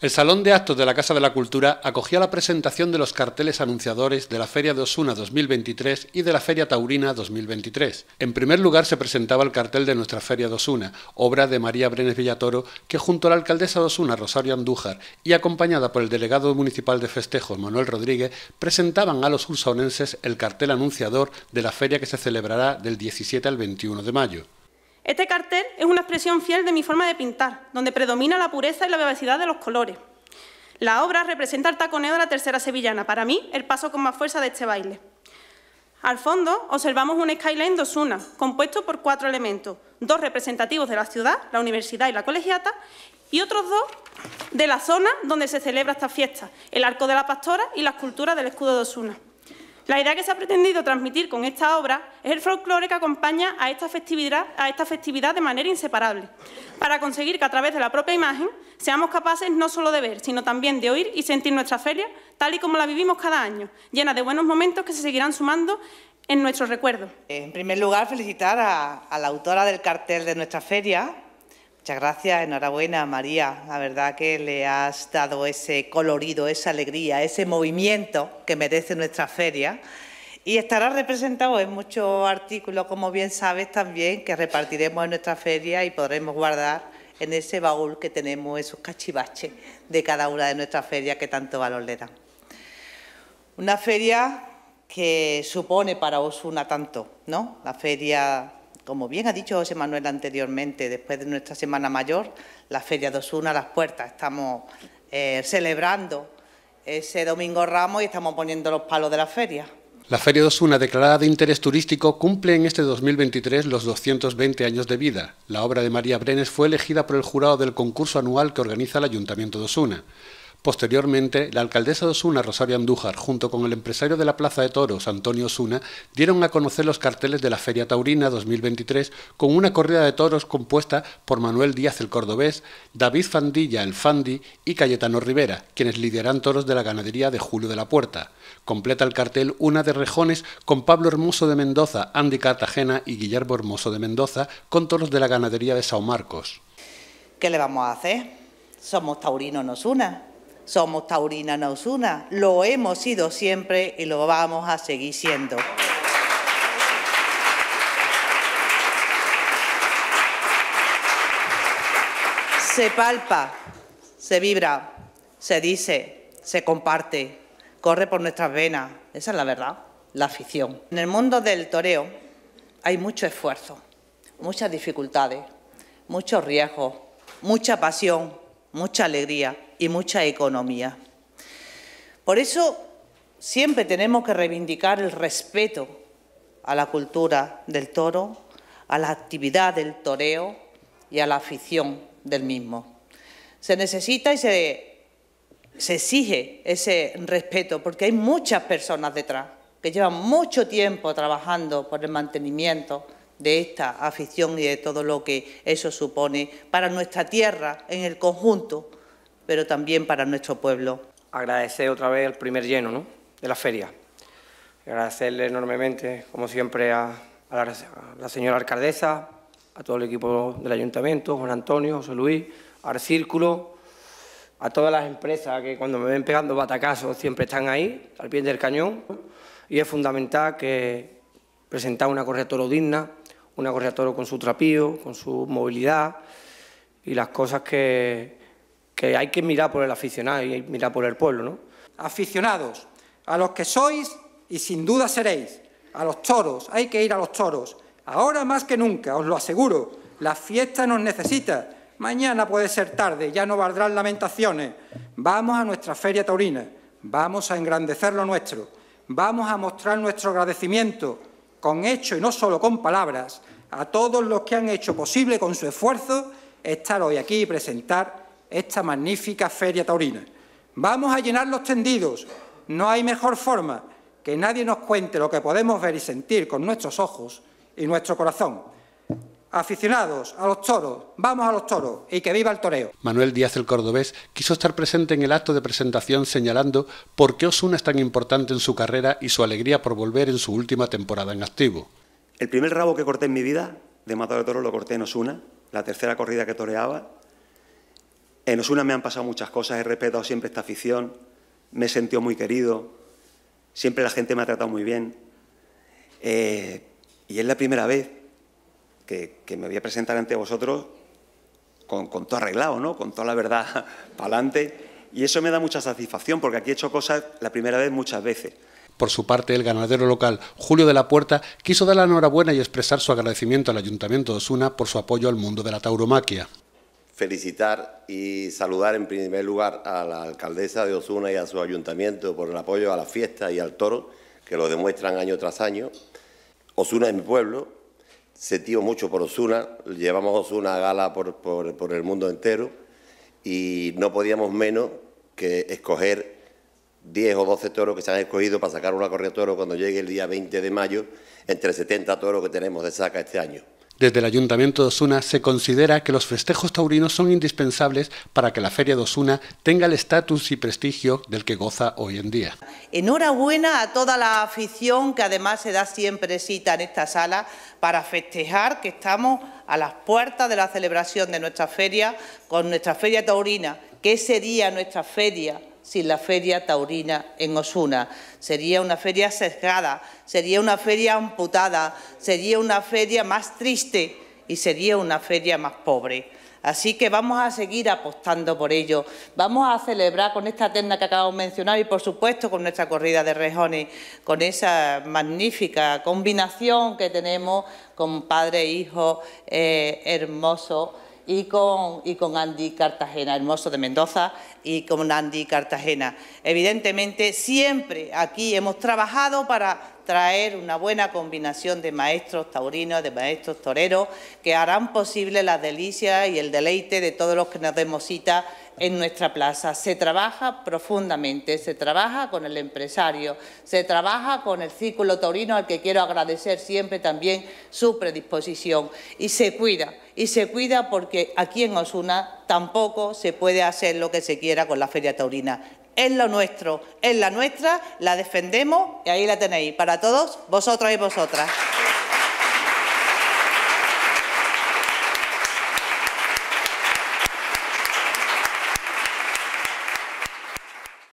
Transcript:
El Salón de Actos de la Casa de la Cultura acogía la presentación de los carteles anunciadores de la Feria de Osuna 2023 y de la Feria Taurina 2023. En primer lugar se presentaba el cartel de nuestra Feria de Osuna, obra de María Brenes Villatoro, que junto a la alcaldesa de Osuna, Rosario Andújar, y acompañada por el delegado municipal de festejos, Manuel Rodríguez, presentaban a los ursaonenses el cartel anunciador de la feria que se celebrará del 17 al 21 de mayo. Este cartel es una expresión fiel de mi forma de pintar, donde predomina la pureza y la vivacidad de los colores. La obra representa el taconeo de la tercera sevillana, para mí el paso con más fuerza de este baile. Al fondo observamos un skyline de Osuna, compuesto por cuatro elementos, dos representativos de la ciudad, la universidad y la colegiata, y otros dos de la zona donde se celebra esta fiesta, el Arco de la Pastora y la escultura del escudo de Osuna. La idea que se ha pretendido transmitir con esta obra es el folclore que acompaña a esta, festividad, de manera inseparable, para conseguir que a través de la propia imagen seamos capaces no solo de ver, sino también de oír y sentir nuestra feria tal y como la vivimos cada año, llena de buenos momentos que se seguirán sumando en nuestros recuerdos. En primer lugar, felicitar a la autora del cartel de nuestra feria, Muchas gracias, enhorabuena María, la verdad que le has dado ese colorido, esa alegría, ese movimiento que merece nuestra feria y estará representado en muchos artículos, como bien sabes también, que repartiremos en nuestra feria y podremos guardar en ese baúl que tenemos esos cachivaches de cada una de nuestras ferias que tanto valor le dan. Una feria que supone para una tanto, ¿no? La feria como bien ha dicho José Manuel anteriormente, después de nuestra Semana Mayor, la Feria de Osuna a las puertas. Estamos eh, celebrando ese Domingo Ramos y estamos poniendo los palos de la feria. La Feria de Osuna, declarada de interés turístico, cumple en este 2023 los 220 años de vida. La obra de María Brenes fue elegida por el jurado del concurso anual que organiza el Ayuntamiento de Osuna. Posteriormente, la alcaldesa de Osuna, Rosario Andújar, junto con el empresario de la Plaza de Toros, Antonio Osuna, dieron a conocer los carteles de la Feria Taurina 2023 con una corrida de toros compuesta por Manuel Díaz el Cordobés, David Fandilla el Fandi y Cayetano Rivera, quienes liderarán toros de la ganadería de Julio de la Puerta. Completa el cartel una de rejones con Pablo Hermoso de Mendoza, Andy Cartagena y Guillermo Hermoso de Mendoza, con toros de la ganadería de Sao Marcos. ¿Qué le vamos a hacer? Somos taurinos, nos una somos Taurina Nausuna, lo hemos sido siempre y lo vamos a seguir siendo. Se palpa, se vibra, se dice, se comparte, corre por nuestras venas. Esa es la verdad, la afición. En el mundo del toreo hay mucho esfuerzo, muchas dificultades, muchos riesgos, mucha pasión, mucha alegría y mucha economía. Por eso siempre tenemos que reivindicar el respeto a la cultura del toro, a la actividad del toreo y a la afición del mismo. Se necesita y se, se exige ese respeto porque hay muchas personas detrás que llevan mucho tiempo trabajando por el mantenimiento de esta afición y de todo lo que eso supone para nuestra tierra en el conjunto pero también para nuestro pueblo. Agradecer otra vez el primer lleno de la feria. Agradecerle enormemente, como siempre, a, la, señora alcaldesa, a todo el equipo del ayuntamiento, Juan Antonio, José Luis, al círculo, a todas las empresas que cuando me ven pegando batacazos siempre están ahí, al pie del cañón. Y es fundamental que presentar una correa toro digna, una correa toro con su trapío, con su movilidad y las cosas que, que hay que mirar por el aficionado y mirar por el pueblo, ¿no? Aficionados, a los que sois y sin duda seréis, a los toros, hay que ir a los toros. Ahora más que nunca, os lo aseguro, la fiesta nos necesita. Mañana puede ser tarde, ya no valdrán lamentaciones. Vamos a nuestra feria taurina, vamos a engrandecer lo nuestro, vamos a mostrar nuestro agradecimiento, con hecho y no solo con palabras, a todos los que han hecho posible con su esfuerzo estar hoy aquí y presentar esta magnífica feria taurina. Vamos a llenar los tendidos. No hay mejor forma que nadie nos cuente lo que podemos ver y sentir con nuestros ojos y nuestro corazón. Aficionados a los toros, vamos a los toros y que viva el toreo. Manuel Díaz el Cordobés quiso estar presente en el acto de presentación señalando por qué Osuna es tan importante en su carrera y su alegría por volver en su última temporada en activo. El primer rabo que corté en mi vida de matador de toro lo corté en Osuna, la tercera corrida que toreaba en Osuna me han pasado muchas cosas, he respetado siempre esta afición, me he sentido muy querido, siempre la gente me ha tratado muy bien. Eh, y es la primera vez que, me voy a presentar ante vosotros con, todo arreglado, ¿no? con toda la verdad para adelante. Y eso me da mucha satisfacción porque aquí he hecho cosas la primera vez muchas veces. Por su parte, el ganadero local, Julio de la Puerta, quiso dar la enhorabuena y expresar su agradecimiento al Ayuntamiento de Osuna por su apoyo al mundo de la tauromaquia felicitar y saludar en primer lugar a la alcaldesa de Osuna y a su ayuntamiento por el apoyo a la fiesta y al toro, que lo demuestran año tras año. Osuna es mi pueblo, sentimos mucho por Osuna, llevamos Osuna a gala por, el mundo entero y no podíamos menos que escoger 10 o 12 toros que se han escogido para sacar una corrida de toro cuando llegue el día 20 de mayo, entre 70 toros que tenemos de saca este año. Desde el Ayuntamiento de Osuna se considera que los festejos taurinos son indispensables para que la Feria de Osuna tenga el estatus y prestigio del que goza hoy en día. Enhorabuena a toda la afición que además se da siempre cita en esta sala para festejar que estamos a las puertas de la celebración de nuestra feria con nuestra feria taurina, que ese día nuestra feria sin la feria taurina en Osuna. Sería una feria sesgada, sería una feria amputada, sería una feria más triste y sería una feria más pobre. Así que vamos a seguir apostando por ello. Vamos a celebrar con esta tenda que acabo de mencionar y, por supuesto, con nuestra corrida de rejones, con esa magnífica combinación que tenemos con padre e hijo eh, hermoso y con, Andy Cartagena, hermoso de Mendoza, y con Andy Cartagena. Evidentemente, siempre aquí hemos trabajado para traer una buena combinación de maestros taurinos, de maestros toreros, que harán posible la delicia y el deleite de todos los que nos demos cita en nuestra plaza. Se trabaja profundamente, se trabaja con el empresario, se trabaja con el círculo taurino al que quiero agradecer siempre también su predisposición y se cuida, y se cuida porque aquí en Osuna tampoco se puede hacer lo que se quiera con la feria taurina. Es lo nuestro, es la nuestra, la defendemos y ahí la tenéis para todos vosotros y vosotras.